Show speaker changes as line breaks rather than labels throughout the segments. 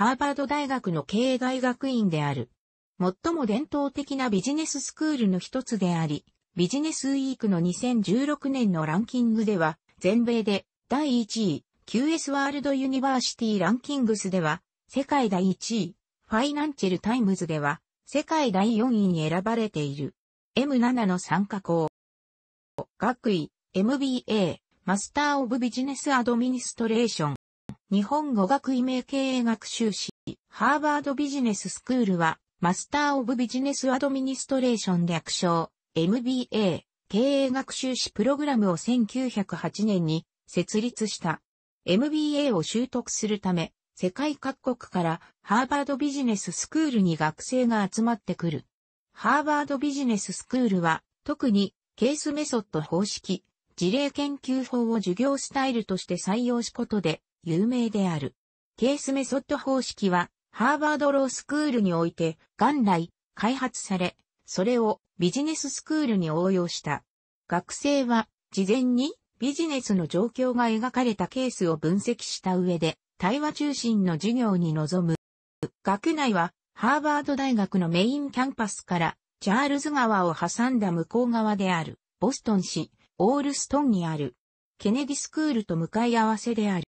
ハーバード大学の経営大学院である。最も伝統的なビジネススクールの一つであり、ビジネスウィークの2016年のランキングでは、全米で第1位、QS ワールドユニバーシティランキングスでは、世界第1位、ファイナンシャルタイムズでは、世界第4位に選ばれている。M7 の参加校。学位、MBA、マスターオブビジネスアドミニストレーション。日本語学位名経営学修士、ハーバードビジネススクールは、マスターオブビジネスアドミニストレーション略称、MBA、経営学修士プログラムを1908年に設立した。MBA を習得するため、世界各国からハーバードビジネススクールに学生が集まってくる。ハーバードビジネススクールは、特にケースメソッド方式、事例研究法を授業スタイルとして採用しことで、有名である。ケースメソッド方式は、ハーバードロースクールにおいて、元来、開発され、それをビジネススクールに応用した。学生は、事前にビジネスの状況が描かれたケースを分析した上で、対話中心の授業に臨む。学内は、ハーバード大学のメインキャンパスから、チャールズ川を挟んだ向こう側である、ボストン市、オールストンにある、ケネディスクールと向かい合わせである。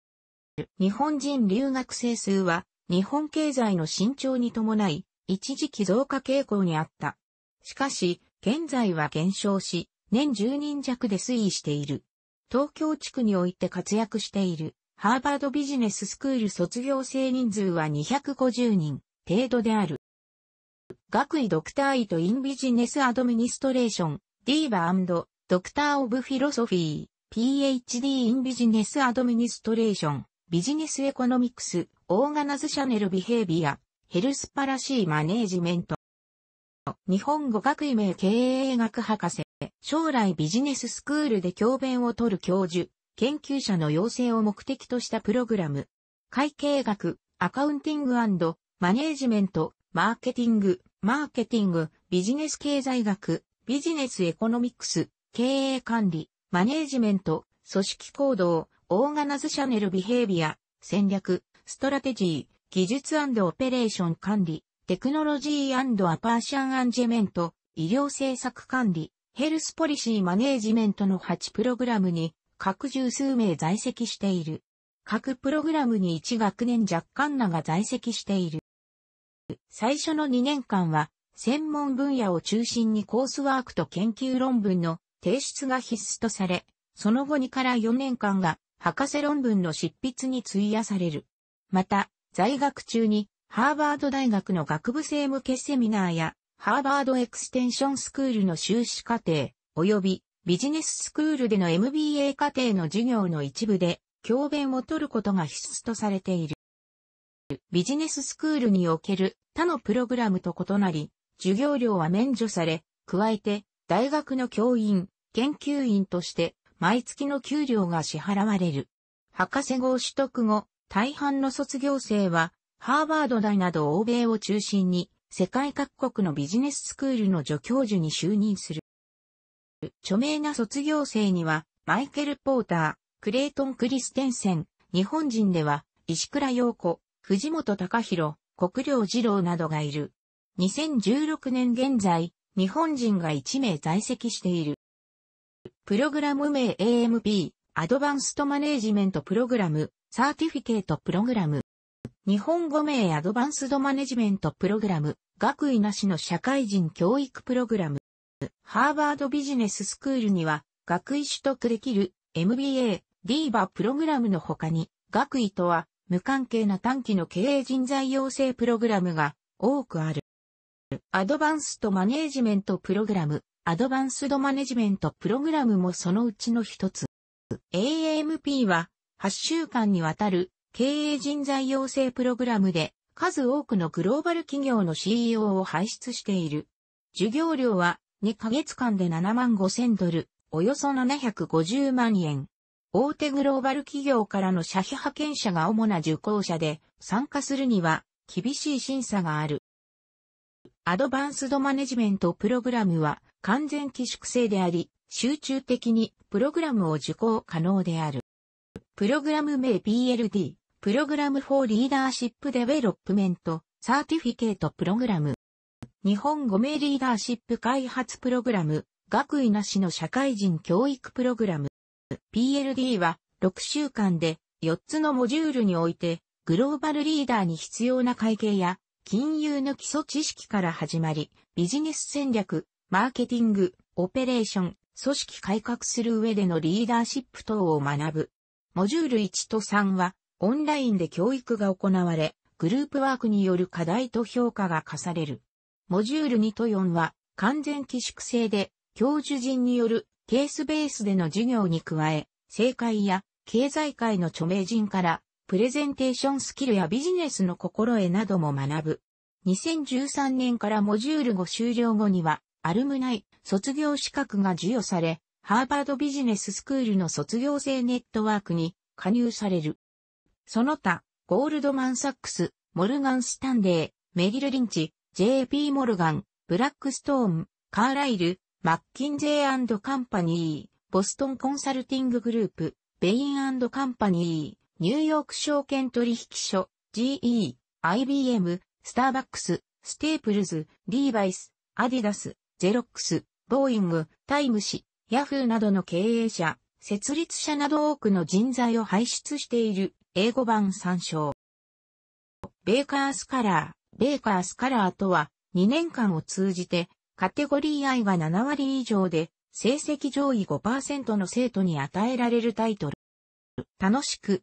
日本人留学生数は日本経済の伸長に伴い一時期増加傾向にあった。しかし現在は減少し年10人弱で推移している。東京地区において活躍しているハーバードビジネススクール卒業生人数は250人程度である。学位ドクターイとインビジネスアドミニストレーション、ディーバドクターオブフィロソフィー、PhD インビジネスアドミニストレーション。ビジネスエコノミクス、オーガナズシャネルビヘイビア、ヘルスパラシーマネージメント。日本語学位名経営学博士、将来ビジネススクールで教鞭を取る教授、研究者の養成を目的としたプログラム。会計学、アカウンティングマネージメント、マーケティング、マーケティング、ビジネス経済学、ビジネスエコノミクス、経営管理、マネージメント、組織行動、オーガナズシャネルビヘイビア、戦略、ストラテジー、技術オペレーション管理、テクノロジーアパーシャンアンジェメント、医療政策管理、ヘルスポリシーマネージメントの8プログラムに各十数名在籍している。各プログラムに1学年若干なが在籍している。最初の2年間は専門分野を中心にコースワークと研究論文の提出が必須とされ、その後2から4年間が博士論文の執筆に費やされる。また、在学中に、ハーバード大学の学部生向けセミナーや、ハーバードエクステンションスクールの修士課程、及びビジネススクールでの MBA 課程の授業の一部で、教鞭を取ることが必須とされている。ビジネススクールにおける他のプログラムと異なり、授業料は免除され、加えて、大学の教員、研究員として毎月の給料が支払われる。博士号取得後、大半の卒業生は、ハーバード大など欧米を中心に、世界各国のビジネススクールの助教授に就任する。著名な卒業生には、マイケル・ポーター、クレイトン・クリステンセン、日本人では、石倉陽子、藤本隆弘、国領二郎などがいる。2016年現在、日本人が1名在籍している。プログラム名 AMP、アドバンストマネージメントプログラム、サーティフィケートプログラム。日本語名アドバンスドマネジメントプログラム、学位なしの社会人教育プログラム。ハーバードビジネススクールには、学位取得できる MBA、DVA プログラムの他に、学位とは無関係な短期の経営人材養成プログラムが多くある。アドバンストマネージメントプログラム、アドバンスドマネジメントプログラムもそのうちの一つ。AAMP は8週間にわたる経営人材養成プログラムで数多くのグローバル企業の CEO を輩出している。授業料は2ヶ月間で7万5千ドル、およそ750万円。大手グローバル企業からの社費派遣者が主な受講者で参加するには厳しい審査がある。アドバンスドマネジメントプログラムは完全寄宿制であり、集中的にプログラムを受講可能である。プログラム名 PLD、プログラム f リーダーシップ r s h i ロッ e メント、サーティフィケートプログラム。日本語名リーダーシップ開発プログラム、学位なしの社会人教育プログラム。PLD は6週間で4つのモジュールにおいてグローバルリーダーに必要な会計や金融の基礎知識から始まり、ビジネス戦略、マーケティング、オペレーション、組織改革する上でのリーダーシップ等を学ぶ。モジュール1と3は、オンラインで教育が行われ、グループワークによる課題と評価が課される。モジュール2と4は、完全寄宿制で、教授陣によるケースベースでの授業に加え、政界や経済界の著名人からプレゼンテーションスキルやビジネスの心得なども学ぶ。2013年からモジュール5終了後には、アルムナイ、卒業資格が授与され、ハーバードビジネススクールの卒業生ネットワークに加入される。その他、ゴールドマンサックス、モルガン・スタンデー、メギル・リンチ、JP モルガン、ブラックストーン、カーライル、マッキンゼーカンパニー、ボストンコンサルティンググループ、ベインカンパニー、ニューヨーク証券取引所、GE、IBM、スターバックス、ステープルズ、リーバイス、アディダス、ゼロックス、ボーイング、タイム誌、ヤフーなどの経営者、設立者など多くの人材を輩出している英語版参照。ベーカースカラー、ベーカースカラーとは2年間を通じてカテゴリー I が7割以上で成績上位5%の生徒に与えられるタイトル。楽しく、